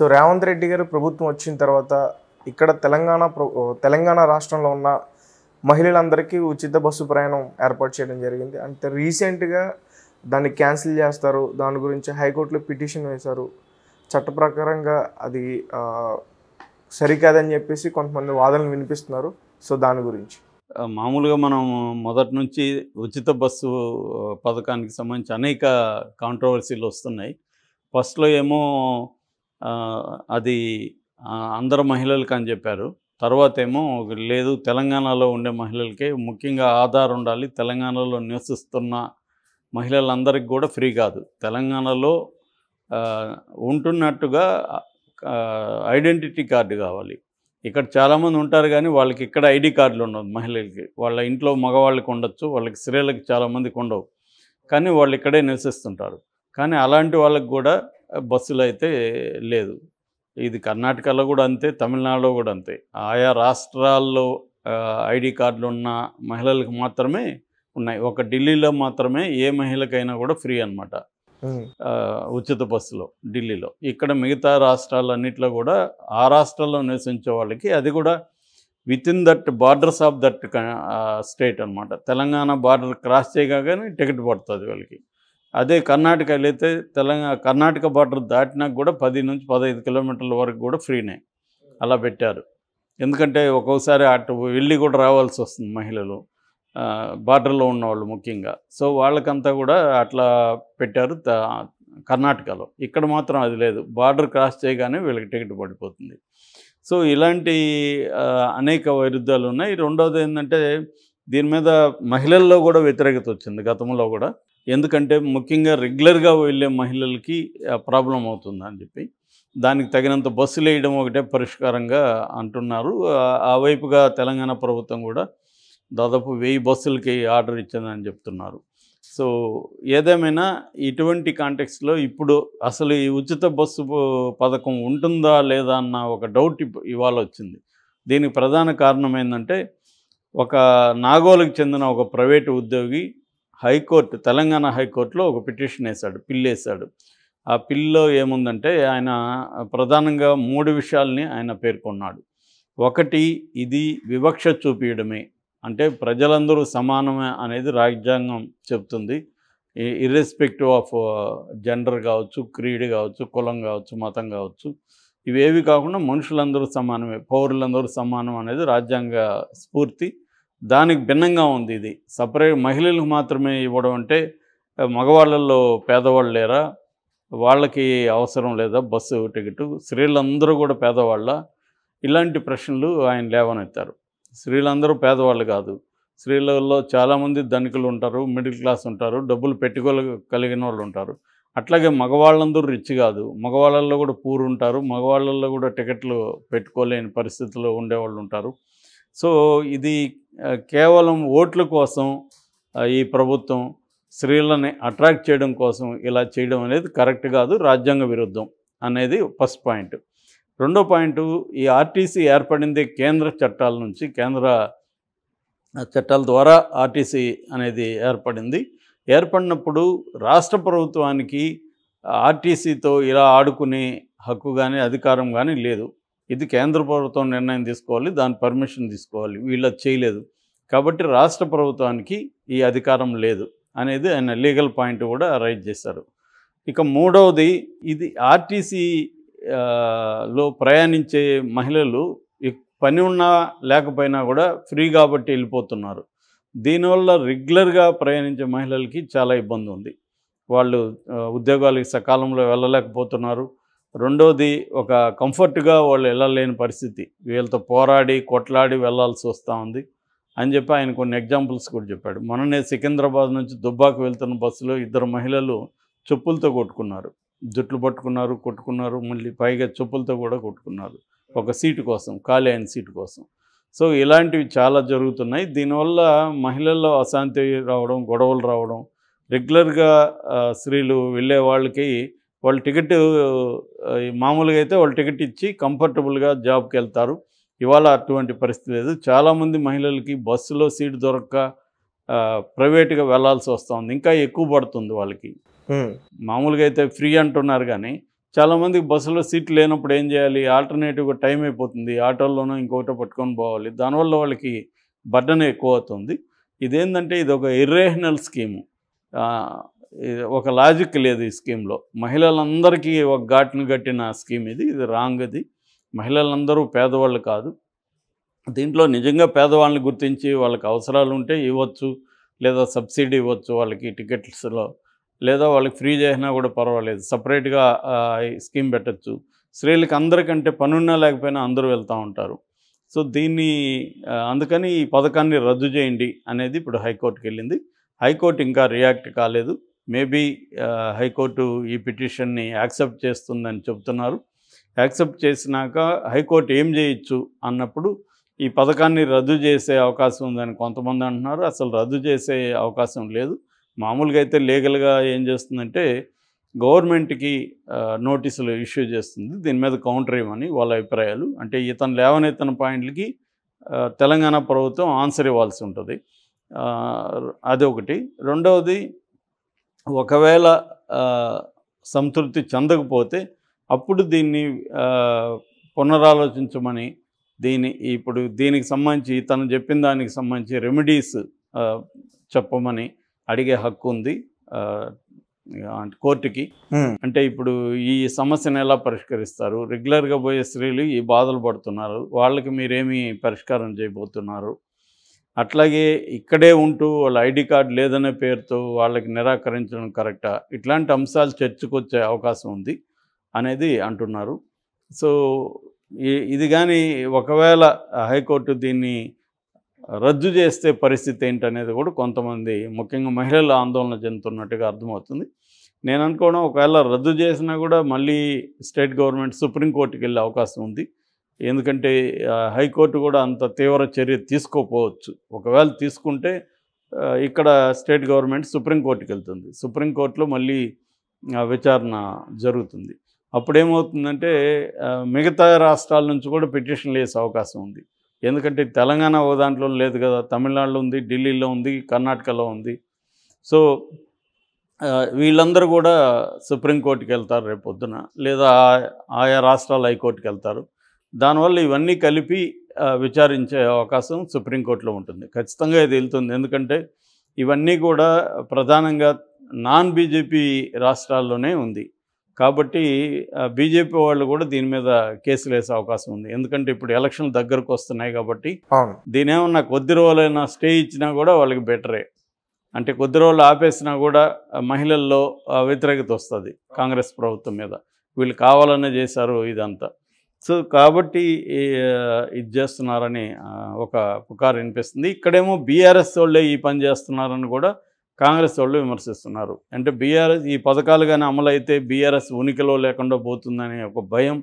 so Revanth Reddy గారు ప్రభుత్వం వచ్చిన తర్వాత ఇక్కడ తెలంగాణ తెలంగాణ రాష్ట్రంలో ఉన్న మహిళలందరికీ ఉచిత బస్సు ప్రయాణం ఏర్పాటు చేయడం జరిగింది అంటే రీసెంట్గా దాన్ని క్యాన్సిల్ చేస్తారు దాని గురించి హైకోర్టులో పిటిషన్ వేశారు చట్ట ప్రకారంగా అది సరికాదని చెప్పేసి కొంతమంది వాదనలు వినిపిస్తున్నారు సో దాని గురించి మామూలుగా మనం మొదటి నుంచి ఉచిత బస్సు పథకానికి సంబంధించి అనేక కాంట్రవర్సీలు వస్తున్నాయి ఫస్ట్లో ఏమో అది అందరు మహిళలకు అని చెప్పారు తర్వాత ఏమో లేదు తెలంగాణలో ఉండే మహిళలకే ముఖ్యంగా ఆధార్ ఉండాలి తెలంగాణలో నివసిస్తున్న మహిళలందరికీ కూడా ఫ్రీ కాదు తెలంగాణలో ఉంటున్నట్టుగా ఐడెంటిటీ కార్డు కావాలి ఇక్కడ చాలామంది ఉంటారు కానీ వాళ్ళకి ఇక్కడ ఐడి కార్డులు ఉండవు మహిళలకి వాళ్ళ ఇంట్లో మగవాళ్ళకి ఉండొచ్చు వాళ్ళకి స్త్రీలకు చాలామందికి ఉండవు కానీ వాళ్ళు ఇక్కడే నివసిస్తుంటారు కానీ అలాంటి వాళ్ళకు కూడా బస్సులు అయితే లేదు ఇది కర్ణాటకలో కూడా అంతే తమిళనాడులో కూడా అంతే ఆయా రాష్ట్రాల్లో ఐడి కార్డులు ఉన్న మహిళలకు మాత్రమే ఉన్నాయి ఒక ఢిల్లీలో మాత్రమే ఏ మహిళకైనా కూడా ఫ్రీ అనమాట ఉచిత బస్సులో ఢిల్లీలో ఇక్కడ మిగతా రాష్ట్రాలన్నింటిలో కూడా ఆ రాష్ట్రాల్లో నివసించే వాళ్ళకి అది కూడా with in that borders of that state అనమాట తెలంగాణ బార్డర్ క్రాస్ చేయగానే టికెట్ పడుతుంది వాళ్ళకి అదే కర్ణాటక వెళితే తెలంగాణ కర్ణాటక బార్డర్ దాటినాక కూడా పది నుంచి పదహైదు కిలోమీటర్ల వరకు కూడా ఫ్రీనే అలా పెట్టారు ఎందుకంటే ఒక్కోసారి అటు వెళ్ళి కూడా రావాల్సి వస్తుంది మహిళలు బార్డర్లో ఉన్నవాళ్ళు ముఖ్యంగా సో వాళ్ళకంతా కూడా అట్లా పెట్టారు కర్ణాటకలో ఇక్కడ మాత్రం అది లేదు బార్డర్ క్రాస్ చేయగానే వీళ్ళకి టికెట్ పడిపోతుంది సో ఇలాంటి అనేక వైరుధ్యాలు ఉన్నాయి రెండవది ఏంటంటే దీని మీద మహిళల్లో కూడా వ్యతిరేకత వచ్చింది గతంలో కూడా ఎందుకంటే ముఖ్యంగా రెగ్యులర్గా వెళ్ళే మహిళలకి ప్రాబ్లం అవుతుంది అని చెప్పి దానికి తగినంత బస్సులు వేయడం ఒకటే పరిష్కారంగా అంటున్నారు ఆ వైపుగా తెలంగాణ ప్రభుత్వం కూడా దాదాపు వెయ్యి బస్సులకి ఆర్డర్ ఇచ్చిందని చెప్తున్నారు సో ఏదేమైనా ఇటువంటి కాంటెక్స్లో ఇప్పుడు అసలు ఈ ఉచిత బస్సు పథకం ఉంటుందా లేదా అన్న ఒక డౌట్ ఇవాళ వచ్చింది దీనికి ప్రధాన కారణం ఏంటంటే ఒక నాగోలకు చెందిన ఒక ప్రైవేటు ఉద్యోగి హైకోర్టు తెలంగాణ హైకోర్టులో ఒక పిటిషన్ వేశాడు పిల్లేశాడు ఆ పిల్లో ఏముందంటే ఆయన ప్రధానంగా మూడు విషయాల్ని ఆయన పేర్కొన్నాడు ఒకటి ఇది వివక్ష చూపించడమే అంటే ప్రజలందరూ సమానమే అనేది రాజ్యాంగం చెప్తుంది ఇర్రెస్పెక్టివ్ ఆఫ్ జెండర్ కావచ్చు క్రీడ్ కావచ్చు కులం కావచ్చు మతం కావచ్చు ఇవేవి కాకుండా మనుషులందరూ సమానమే పౌరులందరూ సమానం అనేది రాజ్యాంగ స్ఫూర్తి దానికి భిన్నంగా ఉంది ఇది సపరేట్ మహిళలకు మాత్రమే ఇవ్వడం అంటే మగవాళ్ళల్లో పేదవాళ్ళు లేరా వాళ్ళకి అవసరం లేదా బస్సు టికెట్ స్త్రీలందరూ కూడా పేదవాళ్ళ ఇలాంటి ప్రశ్నలు ఆయన లేవనెత్తారు స్త్రీలందరూ పేదవాళ్ళు కాదు స్త్రీలలో చాలామంది ధనికులు ఉంటారు మిడిల్ క్లాస్ ఉంటారు డబ్బులు పెట్టుకోలు కలిగిన వాళ్ళు ఉంటారు అట్లాగే మగవాళ్ళందరూ రిచ్ కాదు మగవాళ్ళల్లో కూడా పూర్ ఉంటారు మగవాళ్ళల్లో కూడా టికెట్లు పెట్టుకోలేని పరిస్థితుల్లో ఉండేవాళ్ళు ఉంటారు సో ఇది కేవలం ఓట్ల కోసం ఈ ప్రభుత్వం స్త్రీలని అట్రాక్ట్ చేయడం కోసం ఇలా చేయడం అనేది కరెక్ట్ కాదు రాజ్యాంగ విరుద్ధం అనేది ఫస్ట్ పాయింట్ రెండో పాయింట్ ఈ ఆర్టీసీ ఏర్పడింది కేంద్ర చట్టాల నుంచి కేంద్ర చట్టాల ద్వారా ఆర్టీసీ అనేది ఏర్పడింది ఏర్పడినప్పుడు రాష్ట్ర ప్రభుత్వానికి ఆర్టీసీతో ఇలా ఆడుకునే హక్కు కానీ అధికారం కానీ లేదు ఇది కేంద్ర ప్రభుత్వం నిర్ణయం తీసుకోవాలి దాని పర్మిషన్ తీసుకోవాలి వీళ్ళు చేయలేదు కాబట్టి రాష్ట్ర ప్రభుత్వానికి ఈ అధికారం లేదు అనేది ఆయన లీగల్ పాయింట్ కూడా రైట్ చేశారు ఇక మూడవది ఇది ఆర్టీసీ లో ప్రయాణించే మహిళలు పని ఉన్నా లేకపోయినా కూడా ఫ్రీ కాబట్టి వెళ్ళిపోతున్నారు దీనివల్ల రెగ్యులర్గా ప్రయాణించే మహిళలకి చాలా ఇబ్బంది ఉంది వాళ్ళు ఉద్యోగాలకి సకాలంలో వెళ్ళలేకపోతున్నారు రెండోది ఒక కంఫర్ట్గా వాళ్ళు వెళ్ళలేని పరిస్థితి వీళ్ళతో పోరాడి కొట్లాడి వెళ్లాల్సి వస్తూ ఉంది అని చెప్పి ఆయన కొన్ని ఎగ్జాంపుల్స్ కూడా చెప్పాడు మొన్ననే సికింద్రాబాద్ నుంచి దుబ్బాకు వెళ్తున్న బస్సులో ఇద్దరు మహిళలు చెప్పులతో కొట్టుకున్నారు జుట్లు పట్టుకున్నారు కొట్టుకున్నారు మళ్ళీ పైగా చెప్పులతో కూడా కొట్టుకున్నారు ఒక సీటు కోసం ఖాళీ అయిన సీటు కోసం సో ఇలాంటివి చాలా జరుగుతున్నాయి దీనివల్ల మహిళల్లో అశాంతి రావడం గొడవలు రావడం రెగ్యులర్గా స్త్రీలు వెళ్ళే వాళ్ళకి వాళ్ళు టికెట్ మామూలుగా అయితే వాళ్ళు టికెట్ ఇచ్చి కంఫర్టబుల్గా జాబ్కి వెళ్తారు ఇవాళ అటువంటి పరిస్థితి లేదు చాలామంది మహిళలకి బస్సులో సీట్ దొరక్క ప్రైవేట్గా వెళ్లాల్సి వస్తుంది ఇంకా ఎక్కువ పడుతుంది వాళ్ళకి మామూలుగా అయితే ఫ్రీ అంటున్నారు కానీ చాలామందికి బస్సులో సీట్ లేనప్పుడు ఏం చేయాలి ఆల్టర్నేటివ్గా టైం అయిపోతుంది ఆటోల్లోనూ ఇంకొకటో పట్టుకొని పోవాలి దానివల్ల వాళ్ళకి బర్డన్ ఎక్కువ అవుతుంది ఇదేంటంటే ఇది ఒక ఇర్రేషనల్ స్కీము ఒక లాజిక్ లేదు ఈ స్కీమ్లో మహిళలందరికీ ఒక ఘాటును కట్టిన స్కీమ్ ఇది ఇది రాంగ్ అది మహిళలందరూ పేదవాళ్ళు కాదు దీంట్లో నిజంగా పేదవాళ్ళని గుర్తించి వాళ్ళకి అవసరాలు ఉంటే ఇవ్వచ్చు లేదా సబ్సిడీ ఇవ్వచ్చు వాళ్ళకి టికెట్స్లో లేదా వాళ్ళకి ఫ్రీ చేసినా కూడా పర్వాలేదు సపరేట్గా స్కీమ్ పెట్టచ్చు స్త్రీలకు అందరికంటే పనున్నా లేకపోయినా అందరూ వెళ్తూ ఉంటారు సో దీన్ని అందుకని ఈ పథకాన్ని రద్దు చేయండి అనేది ఇప్పుడు హైకోర్టుకి వెళ్ళింది హైకోర్టు ఇంకా రియాక్ట్ కాలేదు మేబీ హైకోర్టు ఈ పిటిషన్ని యాక్సెప్ట్ చేస్తుందని చెబుతున్నారు యాక్సెప్ట్ చేసినాక హైకోర్టు ఏం చేయొచ్చు అన్నప్పుడు ఈ పథకాన్ని రద్దు చేసే అవకాశం ఉందని కొంతమంది అంటున్నారు అసలు రద్దు చేసే అవకాశం లేదు మామూలుగా అయితే లీగల్గా ఏం చేస్తుందంటే గవర్నమెంట్కి నోటీసులు ఇష్యూ చేస్తుంది దీని మీద కౌంటర్ ఇవ్వని వాళ్ళ అభిప్రాయాలు అంటే ఇతను లేవనెత్తన పాయింట్లకి తెలంగాణ ప్రభుత్వం ఆన్సర్ ఇవ్వాల్సి ఉంటుంది అదొకటి రెండవది ఒకవేళ సంతృప్తి చెందకపోతే అప్పుడు దీన్ని పునరాలోచించమని దీని ఇప్పుడు దీనికి సంబంధించి తను చెప్పిన దానికి సంబంధించి రెమెడీస్ చెప్పమని అడిగే హక్కు ఉంది కోర్టుకి అంటే ఇప్పుడు ఈ సమస్యను ఎలా పరిష్కరిస్తారు రెగ్యులర్గా పోయే స్త్రీలు ఈ బాధలు పడుతున్నారు వాళ్ళకి మీరేమి పరిష్కారం చేయబోతున్నారు అట్లాగే ఇక్కడే ఉంటూ వాళ్ళ ఐడి కార్డు లేదనే పేరుతో వాళ్ళకి నిరాకరించడం కరెక్టా ఇట్లాంటి అంశాలు చర్చకొచ్చే అవకాశం ఉంది అనేది అంటున్నారు సో ఇది కానీ ఒకవేళ హైకోర్టు దీన్ని రద్దు చేస్తే పరిస్థితి ఏంటనేది కూడా కొంతమంది ముఖ్యంగా మహిళలు ఆందోళన చెందుతున్నట్టుగా అర్థమవుతుంది నేను అనుకోవడం ఒకవేళ రద్దు చేసినా కూడా మళ్ళీ స్టేట్ గవర్నమెంట్ సుప్రీంకోర్టుకి వెళ్ళే అవకాశం ఉంది ఎందుకంటే హైకోర్టు కూడా అంత తీవ్ర చర్య తీసుకోపోవచ్చు ఒకవేళ తీసుకుంటే ఇక్కడ స్టేట్ గవర్నమెంట్ సుప్రీంకోర్టుకి వెళ్తుంది సుప్రీంకోర్టులో మళ్ళీ విచారణ జరుగుతుంది అప్పుడేమవుతుందంటే మిగతా రాష్ట్రాల నుంచి కూడా పిటిషన్లు వేసే అవకాశం ఉంది ఎందుకంటే తెలంగాణ ఓ దాంట్లో లేదు కదా తమిళనాడులో ఉంది ఢిల్లీలో ఉంది కర్ణాటకలో ఉంది సో వీళ్ళందరూ కూడా సుప్రీంకోర్టుకి వెళ్తారు రేపొద్దున లేదా ఆయా రాష్ట్రాల హైకోర్టుకి వెళ్తారు దానివల్ల ఇవన్నీ కలిపి విచారించే అవకాశం సుప్రీంకోర్టులో ఉంటుంది ఖచ్చితంగా ఇది వెళ్తుంది ఎందుకంటే ఇవన్నీ కూడా ప్రధానంగా నాన్ బీజేపీ రాష్ట్రాల్లోనే ఉంది కాబట్టి బీజేపీ వాళ్ళు కూడా దీని మీద కేసులు వేసే అవకాశం ఉంది ఎందుకంటే ఇప్పుడు ఎలక్షన్లు దగ్గరకు వస్తున్నాయి కాబట్టి దీని ఏమన్నా కొద్ది రోజులైనా స్టే ఇచ్చినా కూడా వాళ్ళకి బెటరే అంటే కొద్ది రోజులు ఆపేసినా కూడా మహిళల్లో వ్యతిరేకత వస్తుంది కాంగ్రెస్ ప్రభుత్వం మీద వీళ్ళు కావాలనే చేశారు ఇదంతా సో కాబట్టి ఇది చేస్తున్నారని ఒక పుకారు వినిపిస్తుంది ఇక్కడేమో బీఆర్ఎస్ వాళ్ళే ఈ పని చేస్తున్నారని కూడా కాంగ్రెస్ వాళ్ళు విమర్శిస్తున్నారు అంటే బీఆర్ఎస్ ఈ పథకాలు కానీ అమలైతే బీఆర్ఎస్ ఉనికిలో లేకుండా పోతుందనే ఒక భయం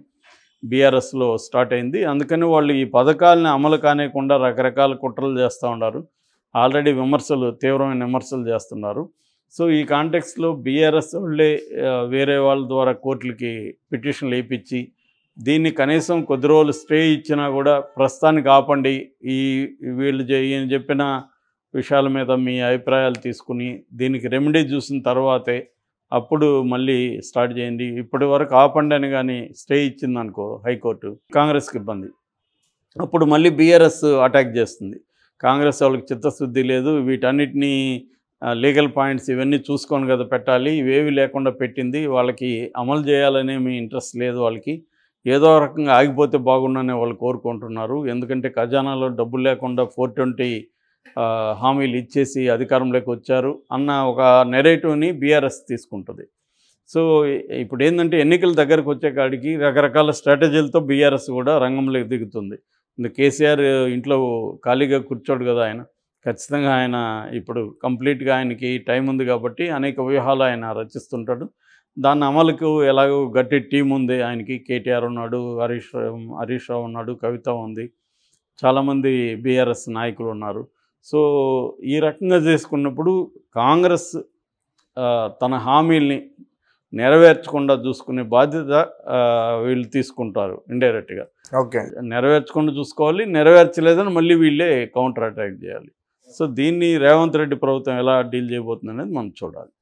బీఆర్ఎస్లో స్టార్ట్ అయింది అందుకని వాళ్ళు ఈ పథకాలని అమలు కానికుండా రకరకాల కుట్రలు చేస్తూ ఉన్నారు ఆల్రెడీ విమర్శలు తీవ్రమైన విమర్శలు చేస్తున్నారు సో ఈ కాంటెక్స్లో బీఆర్ఎస్ వాళ్ళే వేరే వాళ్ళ ద్వారా కోర్టులకి పిటిషన్లు వేయించి దీన్ని కనీసం కొద్ది రోజులు స్టే ఇచ్చినా కూడా ప్రస్తుతానికి ఆపండి ఈ వీళ్ళు ఈయన చెప్పిన విషయాల మీద మీ అభిప్రాయాలు తీసుకుని దీనికి రెమెడీ చూసిన తర్వాతే అప్పుడు మళ్ళీ స్టార్ట్ చేయండి ఇప్పటి వరకు ఆపండి అని కానీ స్టే ఇచ్చిందనుకో హైకోర్టు కాంగ్రెస్కి ఇబ్బంది అప్పుడు మళ్ళీ బీఆర్ఎస్ అటాక్ చేస్తుంది కాంగ్రెస్ వాళ్ళకి చిత్తశుద్ధి లేదు వీటన్నిటినీ లీగల్ పాయింట్స్ ఇవన్నీ చూసుకొని కదా పెట్టాలి ఇవేవి లేకుండా పెట్టింది వాళ్ళకి అమలు చేయాలనే మీ ఇంట్రెస్ట్ లేదు వాళ్ళకి ఏదో రకంగా ఆగిపోతే బాగుండని వాళ్ళు కోరుకుంటున్నారు ఎందుకంటే ఖజానాలో డబ్బులు లేకుండా ఫోర్ ట్వంటీ హామీలు ఇచ్చేసి అధికారంలోకి వచ్చారు అన్న ఒక నెరేటివ్ని బీఆర్ఎస్ తీసుకుంటుంది సో ఇప్పుడు ఏంటంటే ఎన్నికల దగ్గరకు వచ్చే కాడికి రకరకాల స్ట్రాటజీలతో బీఆర్ఎస్ కూడా రంగంలోకి దిగుతుంది కేసీఆర్ ఇంట్లో ఖాళీగా కూర్చోడు కదా ఆయన ఖచ్చితంగా ఆయన ఇప్పుడు కంప్లీట్గా ఆయనకి టైం ఉంది కాబట్టి అనేక వ్యూహాలు ఆయన రచిస్తుంటాడు దాన్ని అమలుకు ఎలాగో గట్టి టీం ఉంది ఆయనకి కేటీఆర్ ఉన్నాడు హరీష్ హరీష్ రావు ఉన్నాడు కవిత ఉంది చాలామంది బీఆర్ఎస్ నాయకులు ఉన్నారు సో ఈ రకంగా చేసుకున్నప్పుడు కాంగ్రెస్ తన హామీల్ని నెరవేర్చకుండా చూసుకునే బాధ్యత వీళ్ళు తీసుకుంటారు ఇండైరెక్ట్గా ఓకే నెరవేర్చకుండా చూసుకోవాలి నెరవేర్చలేదని మళ్ళీ వీళ్ళే కౌంటర్ అటాక్ చేయాలి సో దీన్ని రేవంత్ రెడ్డి ప్రభుత్వం ఎలా డీల్ చేయబోతుంది అనేది మనం చూడాలి